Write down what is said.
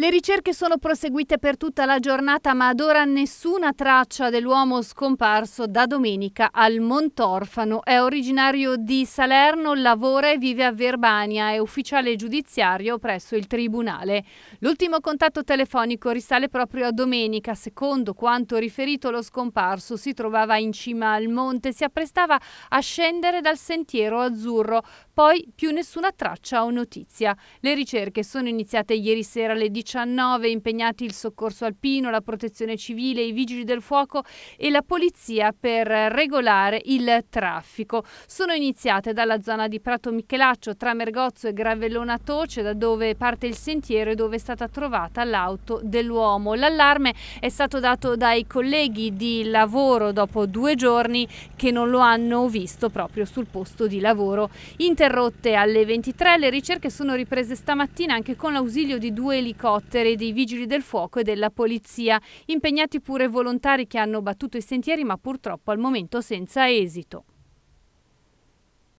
Le ricerche sono proseguite per tutta la giornata, ma ad ora nessuna traccia dell'uomo scomparso da domenica al Montorfano. È originario di Salerno, lavora e vive a Verbania, è ufficiale giudiziario presso il Tribunale. L'ultimo contatto telefonico risale proprio a domenica. Secondo quanto riferito lo scomparso si trovava in cima al monte, si apprestava a scendere dal sentiero azzurro. Poi più nessuna traccia o notizia. Le ricerche sono iniziate ieri sera alle 19, impegnati il soccorso alpino, la protezione civile, i vigili del fuoco e la polizia per regolare il traffico. Sono iniziate dalla zona di Prato Michelaccio, tra Mergozzo e Gravellona Toce, da dove parte il sentiero e dove è stata trovata l'auto dell'uomo. L'allarme è stato dato dai colleghi di lavoro dopo due giorni che non lo hanno visto proprio sul posto di lavoro. Inter interrotte alle 23. Le ricerche sono riprese stamattina anche con l'ausilio di due elicotteri dei vigili del fuoco e della polizia, impegnati pure volontari che hanno battuto i sentieri ma purtroppo al momento senza esito.